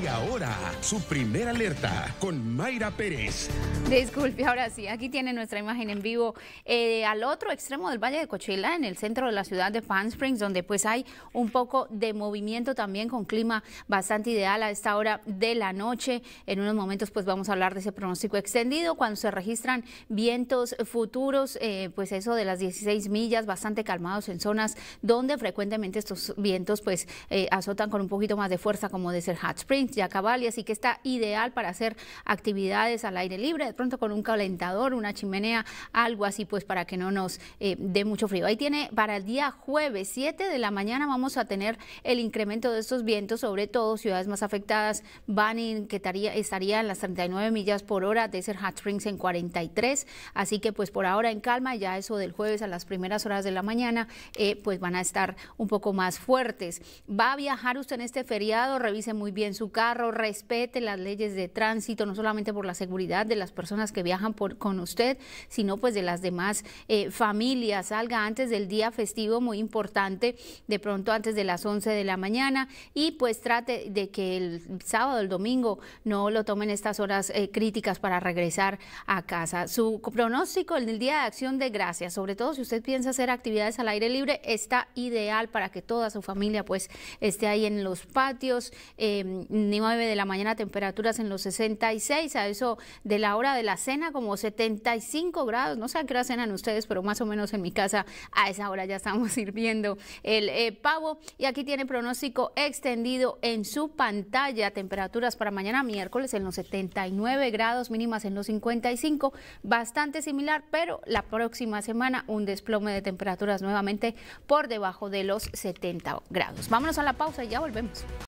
Y ahora, su primera alerta con Mayra Pérez. Disculpe, ahora sí, aquí tiene nuestra imagen en vivo eh, al otro extremo del Valle de Cochila, en el centro de la ciudad de Palm Springs, donde pues hay un poco de movimiento también con clima bastante ideal a esta hora de la noche. En unos momentos pues vamos a hablar de ese pronóstico extendido. Cuando se registran vientos futuros, eh, pues eso de las 16 millas, bastante calmados en zonas donde frecuentemente estos vientos pues eh, azotan con un poquito más de fuerza como de ser Hot cabal y así que está ideal para hacer actividades al aire libre, de pronto con un calentador, una chimenea, algo así, pues para que no nos eh, dé mucho frío. Ahí tiene para el día jueves 7 de la mañana vamos a tener el incremento de estos vientos, sobre todo ciudades más afectadas, Banning, que estaría, estaría en las 39 millas por hora, de ser Hot Springs en 43, así que pues por ahora en calma, ya eso del jueves a las primeras horas de la mañana, eh, pues van a estar un poco más fuertes. Va a viajar usted en este feriado, revise muy bien su su carro, respete las leyes de tránsito, no solamente por la seguridad de las personas que viajan por, con usted, sino pues de las demás eh, familias. Salga antes del día festivo, muy importante, de pronto antes de las 11 de la mañana y pues trate de que el sábado, el domingo, no lo tomen estas horas eh, críticas para regresar a casa. Su pronóstico en el Día de Acción de Gracias, sobre todo si usted piensa hacer actividades al aire libre, está ideal para que toda su familia pues esté ahí en los patios. Em, 9 de la mañana temperaturas en los 66, a eso de la hora de la cena como 75 grados, no sé a qué hora cenan ustedes, pero más o menos en mi casa a esa hora ya estamos sirviendo el eh, pavo y aquí tiene pronóstico extendido en su pantalla, temperaturas para mañana miércoles en los 79 grados, mínimas en los 55, bastante similar, pero la próxima semana un desplome de temperaturas nuevamente por debajo de los 70 grados. Vámonos a la pausa y ya volvemos.